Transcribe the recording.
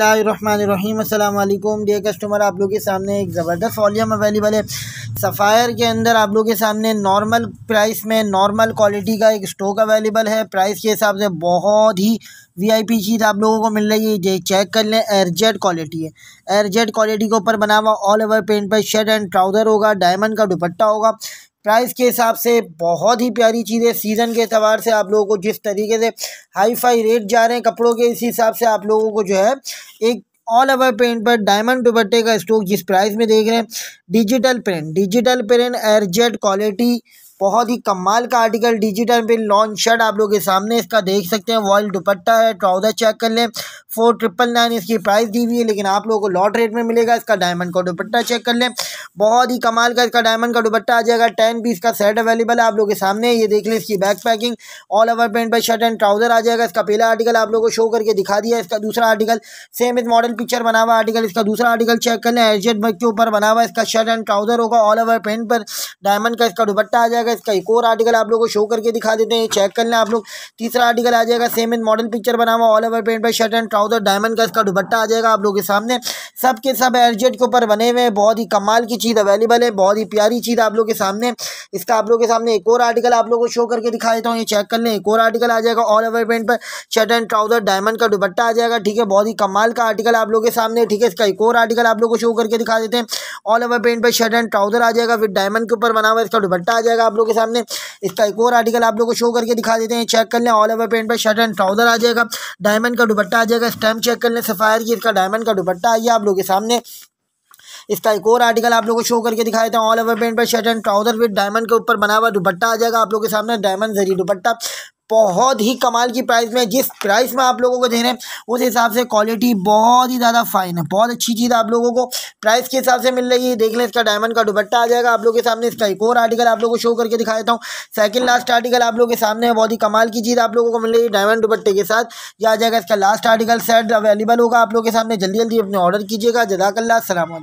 बसमीम अल्लाम dear customer आप लोग के सामने एक ज़बरदस्त वॉल्यूम अवेलेबल है सफ़ायर के अंदर आप लोग के सामने नॉर्मल प्राइस में नॉर्मल क्वालिटी का एक स्टॉक अवेलेबल है प्राइस के हिसाब से बहुत ही वीआईपी चीज़ आप लोगों को मिल रही है ये चेक कर लें एयरजेट क्वालिटी है एयरजेट क्वालिटी के ऊपर बना हुआ ऑल ओवर पेंट पर शर्ट एंड ट्राउज़र होगा डायमंड का दुपट्टा होगा प्राइस के हिसाब से बहुत ही प्यारी चीज़ है सीज़न के अतबार से आप लोगों को जिस तरीके से हाई फाई रेट जा रहे हैं कपड़ों के इस हिसाब से आप लोगों को जो है एक ऑल ओवर प्रिंट पर डायमंड दुपट्टे का स्टॉक जिस प्राइस में देख रहे हैं digital print digital print airjet quality बहुत ही कमाल का आर्टिकल डिजिटल पे लॉन्च शर्ट आप लोगों के सामने इसका देख सकते हैं वॉल दुपट्टा है ट्राउज़र चेक कर लें फोर ट्रिपल नाइन इसकी प्राइस दी हुई है लेकिन आप लोगों को लॉट रेट में मिलेगा इसका डायमंड का दुपट्टा चेक कर लें बहुत ही कमाल का इसका डायमंड का दुपट्टा आ जाएगा टेन पीस का सेट अवेलेबल है आप लोगों के सामने ये देख लें इसकी back packing all over paint पर शर्ट एंड ट्राउजर आ जाएगा इसका पहला आर्टिकल आप लोगों को शो करके दिखा दिया इसका दूसरा आर्टिकल सेम इस मॉडल पिक्चर बना हुआ आर्टिकल इसका दूसरा आर्टिकल चेक कर लें एजेट बग के ऊपर बना हुआ इसका शर्ट एंड ट्राउजर होगा ऑल ओवर पेंट पर डायमंड का इसका दुपट्टा आ जाएगा इसका एक और आर्टिकल आप लोगों को शो करके दिखा देते हैं चेक कर लें आप लोग तीसरा आर्टिकल आ जाएगा सेम इस मॉडल पिक्चर बना हुआ ऑल ओवर पेंट पर शर्ट एंड ट्राउजर डायमंड का इसका दुपट्टा आ जाएगा आप लोगों के सामने सबके सब एजेट के ऊपर बने हुए हैं बहुत ही कमाल की चीज़ अवेलेबल है बहुत ही प्यारी चीज़ आप लोग के सामने इसका आप लोग के सामने एक और आर्टिकल आप लोग को शो करके दिखा देता हूँ ये चेक कर लें एक और आर्टिकल आ जाएगा ऑल ओवर पेंट पर शर्ट एंड ट्राउजर डायमंड का दुपट्टा आ जाएगा ठीक है बहुत ही कमाल का आर्टिकल आप लोग के सामने ठीक है इसका एक और आर्टिकल आप लोग को शो करके दिखा देते हैं ऑल ओवर पेंट पर शर्ट एंड ट्राउजर आ जाएगा फिर डायमंड के ऊपर बना हुआ इसका दुपट्टा आ जाएगा आप लोग के सामने इसका एक और आर्टिकल आप लोग को शो करके दिखा देते हैं चेक कर लें ऑल ओवर पेंट पर शर्ट एंड ट्राउजर आ जाएगा डायमंड का दुपट्टा आ जाएगा स्टैम्प चेक कर लें सफायर की इसका डायमंड का दुपट्टा आइए आप लोग के सामने इसका एक और आर्टिकल आप लोग को शो करके दिखा देता हूँ ऑल ओवर पेंट पर shirt and trouser with diamond के ऊपर बना हुआ दुपट्टा आ जाएगा आप लोग के सामने डायमंड जरी दुपट्टा बहुत ही कमाल की प्राइस में जिस प्राइस में आप लोगों को दे रहे हैं उस हिसाब से क्वालिटी बहुत ही ज़्यादा फाइन है बहुत अच्छी चीज़ आप लोगों को प्राइस के हिसाब से मिल रही है देख लें इसका डायमंड का दुपट्टा आ जाएगा आप लोगों के सामने इसका एक और आर्टिकल आप लोगों को शो करके दिखा देता हूँ सेकंड लास्ट आर्टिकल आप लोगों के सामने है बहुत ही कमाल की चीज़ आप लोगों को मिल रही है डायमंड दुपट्टे के साथ यह आ जाएगा इसका लास्ट आर्टिकल सेट अवेलेबल होगा आप लोगों के सामने जल्दी जल्दी अपने ऑर्डर कीजिएगा जदाकल्ला असल